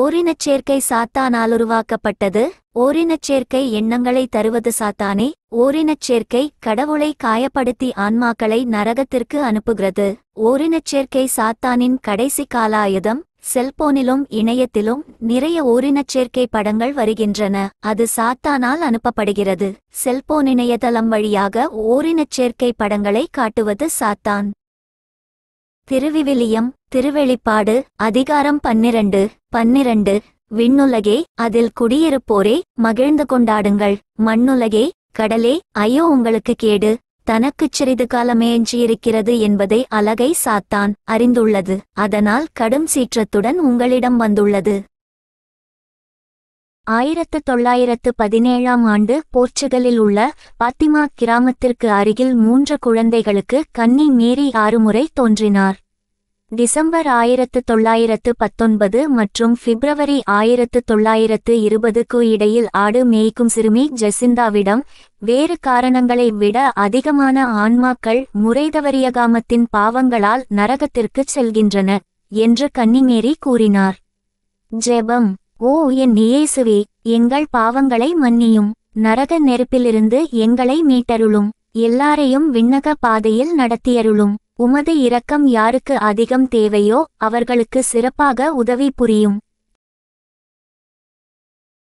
ஓரினச் சேர்க்கை சாத்தானால் உருவாக்கப்பட்டது ஓரினச் சேர்க்கை எண்ணங்களை தருவது சாத்தானே ஓரினச் சேர்க்கை கடவுளை காயப்படுத்தி ஆன்மாக்களை நரகத்திற்கு அனுப்புகிறது ஓரினச் சேர்க்கை சாத்தானின் கடைசி காலாயுதம் செல்போனிலும் இணையத்திலும் நிறைய ஓரினச் சேர்க்கை படங்கள் வருகின்றன அது சாத்தானால் அனுப்பப்படுகிறது செல்போன் இணையதளம் வழியாக ஓரினச் சேர்க்கை படங்களை காட்டுவது சாத்தான் திருவிவிலியம் திருவெளிப்பாடு அதிகாரம் பன்னிரண்டு பன்னிரண்டு விண்ணுலகே அதில் குடியிருப்போரே மகிழ்ந்து கொண்டாடுங்கள் மண்ணுலகே கடலே ஐயோ உங்களுக்கு கேடு தனக்குச் சிறிது காலமேஞ்சியிருக்கிறது என்பதை அலகை சாத்தான் அறிந்துள்ளது அதனால் கடும் சீற்றத்துடன் உங்களிடம் வந்துள்ளது ஆயிரத்து தொள்ளாயிரத்து பதினேழாம் ஆண்டு போர்ச்சுகலில் உள்ள பாத்திமா கிராமத்திற்கு அருகில் மூன்று குழந்தைகளுக்கு கன்னி மீறி ஆறுமுறை தோன்றினார் டிசம்பர் ஆயிரத்து தொள்ளாயிரத்து பத்தொன்பது மற்றும் பிப்ரவரி ஆயிரத்து தொள்ளாயிரத்து இருபதுக்கு இடையில் ஆடு மேய்க்கும் சிறுமி ஜெசிந்தாவிடம் வேறு காரணங்களை விட அதிகமான ஆன்மாக்கள் முறைதவரியகாமத்தின் பாவங்களால் நரகத்திற்குச் செல்கின்றன என்று கன்னிமேரி கூறினார் ஜெபம் ஓ என் இயேசுவே எங்கள் பாவங்களை மன்னியும் நரக நெருப்பிலிருந்து எங்களை மீட்டருளும் எல்லாரையும் விண்ணக பாதையில் நடத்தியருளும் உமது இரக்கம் யாருக்கு அதிகம் தேவையோ அவர்களுக்கு சிறப்பாக உதவி புரியும்